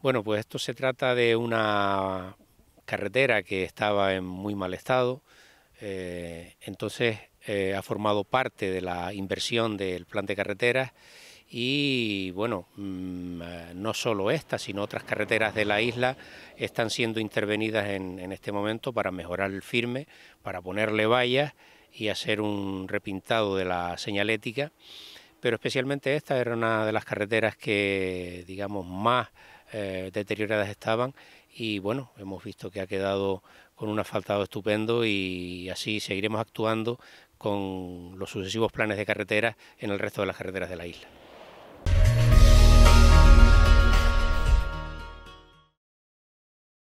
Bueno, pues esto se trata de una carretera que estaba en muy mal estado, eh, entonces eh, ha formado parte de la inversión del plan de carreteras y bueno, mm, eh, no solo esta, sino otras carreteras de la isla están siendo intervenidas en, en este momento para mejorar el firme, para ponerle vallas y hacer un repintado de la señalética pero especialmente esta era una de las carreteras que, digamos, más eh, deterioradas estaban y bueno, hemos visto que ha quedado con un asfaltado estupendo y así seguiremos actuando con los sucesivos planes de carreteras en el resto de las carreteras de la isla.